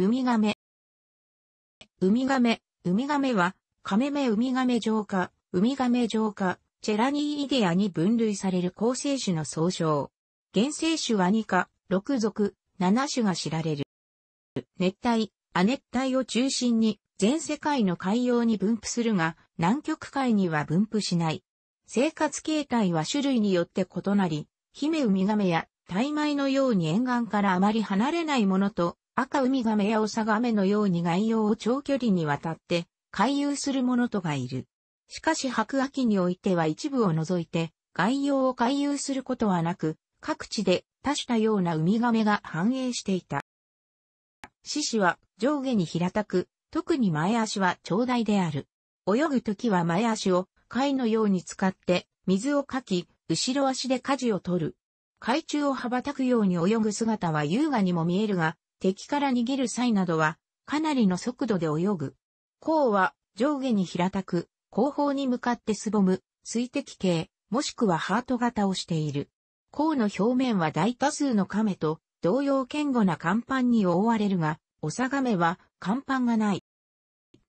ウミガメ。ウミガメ、ウミガメは、カメメウミガメ浄化、ウミガメ浄化、チェラニーイデアに分類される構成種の総称。原生種は2か、6属、7種が知られる。熱帯、亜熱帯を中心に、全世界の海洋に分布するが、南極海には分布しない。生活形態は種類によって異なり、ヒメウミガメや、タイマイのように沿岸からあまり離れないものと、赤ウミガメやオサガメのように外洋を長距離にわたって回遊するものとがいる。しかし白亜紀においては一部を除いて外洋を回遊することはなく、各地で多種多様なウミガメが繁栄していた。獅子は上下に平たく、特に前足は長大である。泳ぐときは前足を貝のように使って水をかき、後ろ足で舵を取る。海中を羽ばたくように泳ぐ姿は優雅にも見えるが、敵から逃げる際などは、かなりの速度で泳ぐ。甲は上下に平たく、後方に向かってすぼむ、水滴系、もしくはハート型をしている。甲の表面は大多数の亀と同様堅固な甲板に覆われるが、オサガメは甲板がない。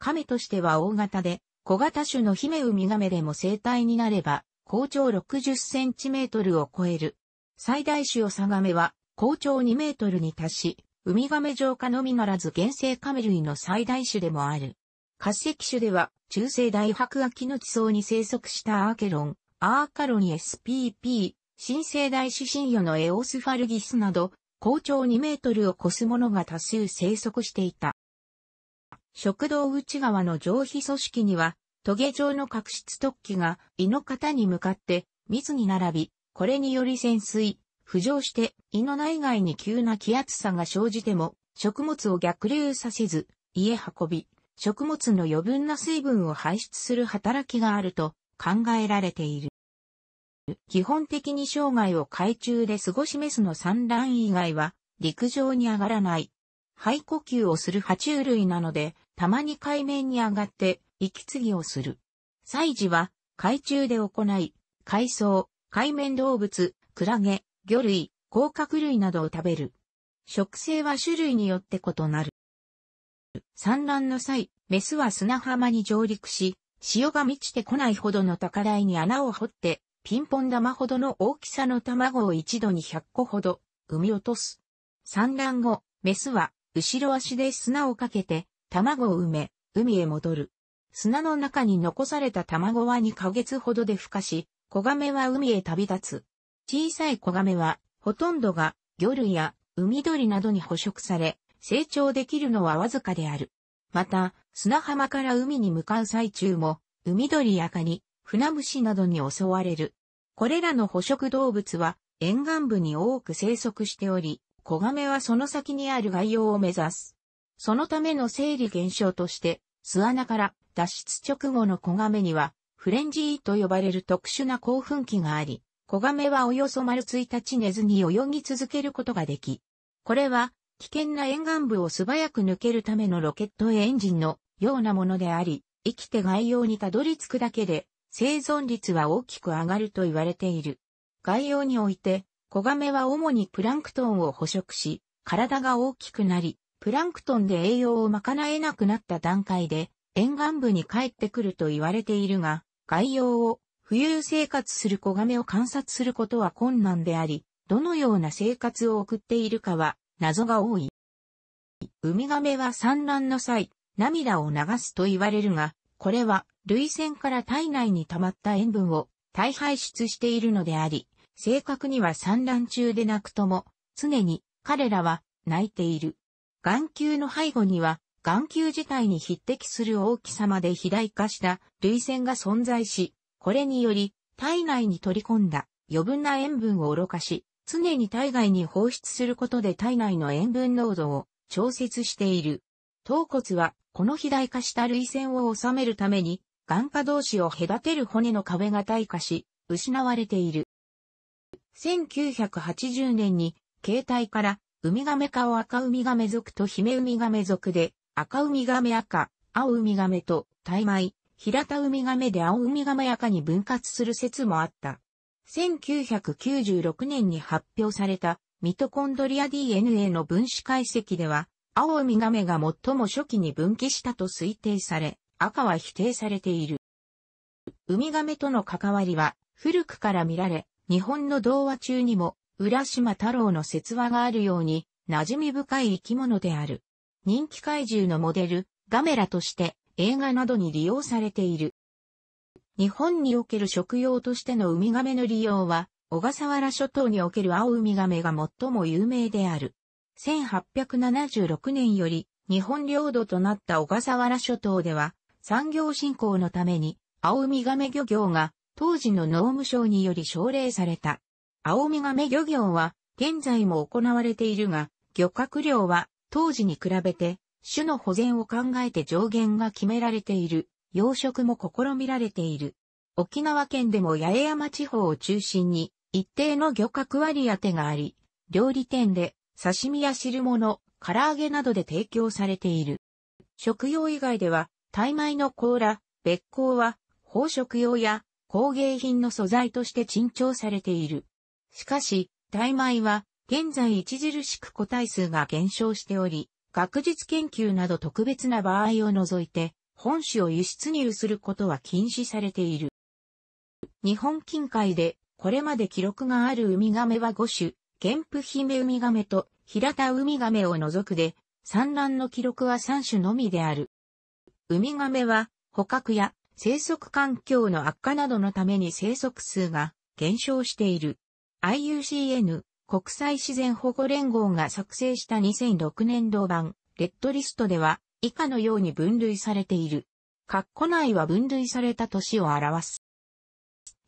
亀としては大型で、小型種のヒメウミガメでも生態になれば、高長60センチメートルを超える。最大種オサガメは、高長2メートルに達し、ウミガメ浄化のみならず原生カメ類の最大種でもある。化石種では、中世大白亜紀の地層に生息したアーケロン、アーカロニ SPP、新生代種新魚のエオスファルギスなど、高長2メートルを超すものが多数生息していた。食道内側の上皮組織には、トゲ状の角質突起が胃の型に向かって密に並び、これにより潜水、浮上して、胃の内外に急な気圧差が生じても、食物を逆流させず、胃へ運び、食物の余分な水分を排出する働きがあると考えられている。基本的に生涯を海中で過ごしメスの産卵以外は陸上に上がらない。肺呼吸をする爬虫類なので、たまに海面に上がって息継ぎをする。祭事は海中で行い、海藻、海面動物、クラゲ、魚類、甲殻類などを食べる。食性は種類によって異なる。産卵の際、メスは砂浜に上陸し、潮が満ちてこないほどの高台に穴を掘って、ピンポン玉ほどの大きさの卵を一度に100個ほど産み落とす。産卵後、メスは後ろ足で砂をかけて卵を埋め、海へ戻る。砂の中に残された卵は2ヶ月ほどで孵化し、子ガメは海へ旅立つ。小さい子ガメは、ほとんどが魚類や海鳥などに捕食され、成長できるのはわずかである。また、砂浜から海に向かう最中も、海鳥やカニ、船虫などに襲われる。これらの捕食動物は沿岸部に多く生息しており、子ガメはその先にある外洋を目指す。そのための生理現象として、巣穴から脱出直後の子ガメには、フレンジーと呼ばれる特殊な興奮器があり、子亀はおよそ丸一日寝ずに泳ぎ続けることができ、これは危険な沿岸部を素早く抜けるためのロケットエンジンのようなものであり、生きて外洋にたどり着くだけで生存率は大きく上がると言われている。外洋において、子亀は主にプランクトンを捕食し、体が大きくなり、プランクトンで栄養を賄えなくなった段階で、沿岸部に帰ってくると言われているが、外洋を浮遊生活する子亀を観察することは困難であり、どのような生活を送っているかは謎が多い。ウミガメは産卵の際、涙を流すと言われるが、これは、涙腺から体内に溜まった塩分を大排出しているのであり、正確には産卵中でなくとも、常に彼らは泣いている。眼球の背後には、眼球自体に匹敵する大きさまで肥大化した涙腺が存在し、これにより、体内に取り込んだ余分な塩分をおろかし、常に体外に放出することで体内の塩分濃度を調節している。頭骨は、この肥大化した類線を収めるために、眼下同士を隔てる骨の壁が退化し、失われている。1980年に、形態から、ウミガメ科を赤ウミガメ属とヒメウミガメ属で、赤ウミガメ赤、青ウミガメと、大米、平田ウミガメで青ウミガメやかに分割する説もあった。1996年に発表されたミトコンドリア DNA の分子解析では、青ウミガメが最も初期に分岐したと推定され、赤は否定されている。ウミガメとの関わりは古くから見られ、日本の童話中にも浦島太郎の説話があるように馴染み深い生き物である。人気怪獣のモデル、ガメラとして映画などに利用されている。日本における食用としてのウミガメの利用は、小笠原諸島における青ウミガメが最も有名である。1876年より日本領土となった小笠原諸島では、産業振興のために、青ウミガメ漁業が当時の農務省により奨励された。青ウミガメ漁業は現在も行われているが、漁獲量は当時に比べて種の保全を考えて上限が決められている、養殖も試みられている。沖縄県でも八重山地方を中心に、一定の漁獲割り当てがあり、料理店で刺身や汁物、唐揚げなどで提供されている。食用以外では、タイ米の甲羅、別甲は、宝飾用や工芸品の素材として珍重されている。しかし、タイ米は、現在著しく個体数が減少しており、学術研究など特別な場合を除いて、本種を輸出入することは禁止されている。日本近海で、これまで記録があるウミガメは5種、ケンプヒメウミガメと平田ウミガメを除くで、産卵の記録は3種のみである。ウミガメは、捕獲や生息環境の悪化などのために生息数が減少している。IUCN 国際自然保護連合が作成した2006年度版、レッドリストでは、以下のように分類されている。括弧内は分類された年を表す。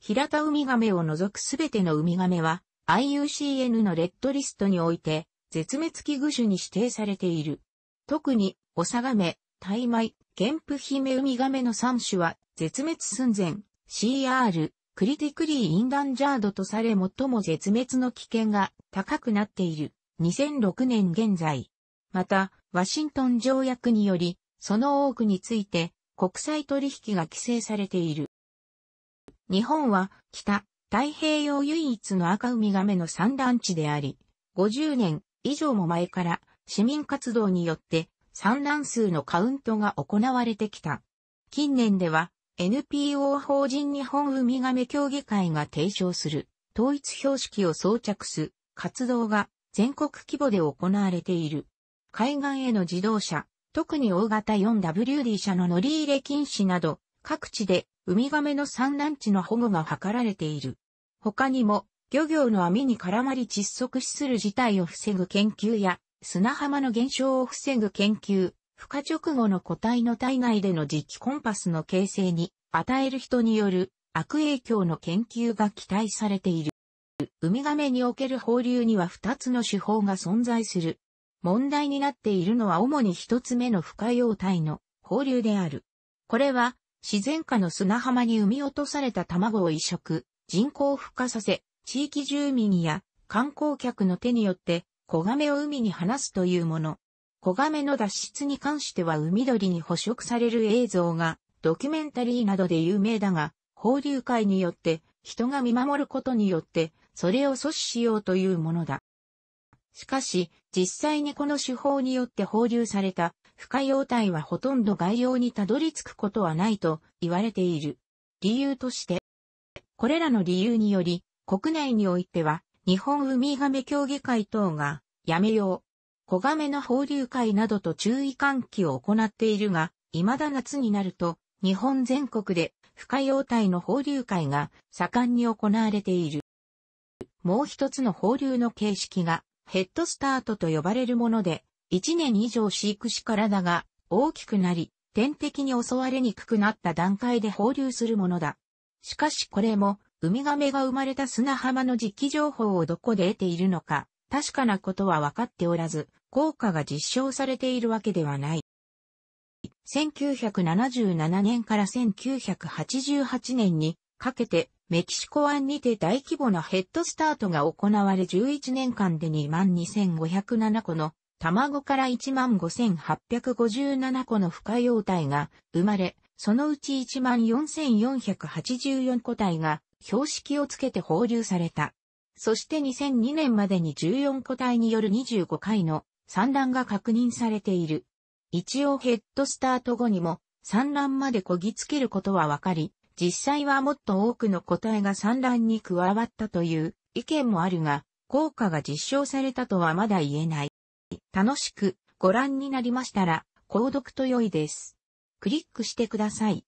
平田ウミガメを除くすべてのウミガメは、IUCN のレッドリストにおいて、絶滅危惧種に指定されている。特に、オサガメ、タイマイ、ゲンプヒメウミガメの3種は、絶滅寸前、CR、クリティクリー・インダンジャードとされ最も絶滅の危険が高くなっている2006年現在。また、ワシントン条約により、その多くについて国際取引が規制されている。日本は北太平洋唯一の赤ウミガメの産卵地であり、50年以上も前から市民活動によって産卵数のカウントが行われてきた。近年では NPO 法人日本ウミガメ協議会が提唱する統一標識を装着す活動が全国規模で行われている。海岸への自動車、特に大型 4WD 車の乗り入れ禁止など各地でウミガメの産卵地の保護が図られている。他にも漁業の網に絡まり窒息死する事態を防ぐ研究や砂浜の減少を防ぐ研究、孵化直後の個体の体内での磁気コンパスの形成に与える人による悪影響の研究が期待されている。ウミガメにおける放流には二つの手法が存在する。問題になっているのは主に一つ目の孵化用体の放流である。これは自然下の砂浜に産み落とされた卵を移植、人工孵化させ、地域住民や観光客の手によって子ガメを海に放すというもの。子亀の脱出に関しては海鳥に捕食される映像がドキュメンタリーなどで有名だが、放流会によって人が見守ることによってそれを阻止しようというものだ。しかし、実際にこの手法によって放流された不可用体はほとんど概要にたどり着くことはないと言われている。理由として、これらの理由により、国内においては、日本ウミガメ協議会等が、やめよう、小亀の放流会などと注意喚起を行っているが、未だ夏になると、日本全国で、不可用体の放流会が盛んに行われている。もう一つの放流の形式が、ヘッドスタートと呼ばれるもので、1年以上飼育し体が大きくなり、天敵に襲われにくくなった段階で放流するものだ。しかしこれも、ウミガメが生まれた砂浜の実機情報をどこで得ているのか、確かなことは分かっておらず、効果が実証されているわけではない。1977年から1988年にかけてメキシコ湾にて大規模なヘッドスタートが行われ11年間で22,507個の卵から15,857個の孵化幼体が生まれ、そのうち14,484個体が標識をつけて放流された。そして2002年までに14個体による25回の産卵が確認されている。一応ヘッドスタート後にも産卵までこぎつけることはわかり、実際はもっと多くの個体が産卵に加わったという意見もあるが、効果が実証されたとはまだ言えない。楽しくご覧になりましたら、購読と良いです。クリックしてください。